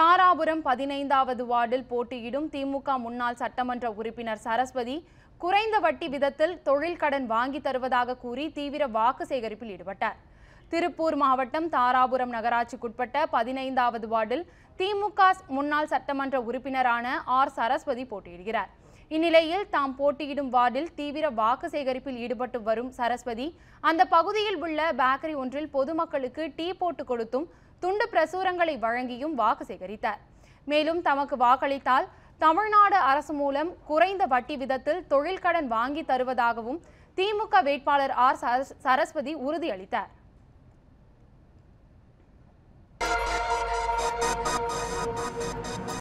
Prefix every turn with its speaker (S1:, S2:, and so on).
S1: தாராபுரம் பதினைந்தாவது வார்டில் போட்டியிடும் திமுக முன்னாள் சட்டமன்ற உறுப்பினர் சரஸ்வதி குறைந்த வட்டி விதத்தில் தொழில் கடன் வாங்கி தருவதாக கூறி தீவிர வாக்கு சேகரிப்பில் ஈடுபட்டார் திருப்பூர் மாவட்டம் தாராபுரம் நகராட்சிக்குட்பட்ட பதினைந்தாவது வார்டில் திமுக முன்னாள் சட்டமன்ற உறுப்பினரான ஆர் சரஸ்வதி போட்டியிடுகிறார் இந்நிலையில் தாம் போட்டியிடும் வார்டில் தீவிர வாக்கு சேகரிப்பில் ஈடுபட்டு வரும் சரஸ்வதி அந்த பகுதியில் உள்ள பேக்கரி ஒன்றில் பொதுமக்களுக்கு டீ போட்டு கொடுத்தும் துண்டு பிரசுரங்களை வழங்கியும் வாக்கு சேகரித்தார் மேலும் தமக்கு வாக்களித்தால் தமிழ்நாடு அரசு மூலம் குறைந்த வட்டி விதத்தில் தொழில் கடன் வாங்கி தருவதாகவும் திமுக வேட்பாளர் ஆர் சரஸ்வதி உறுதியளித்தார்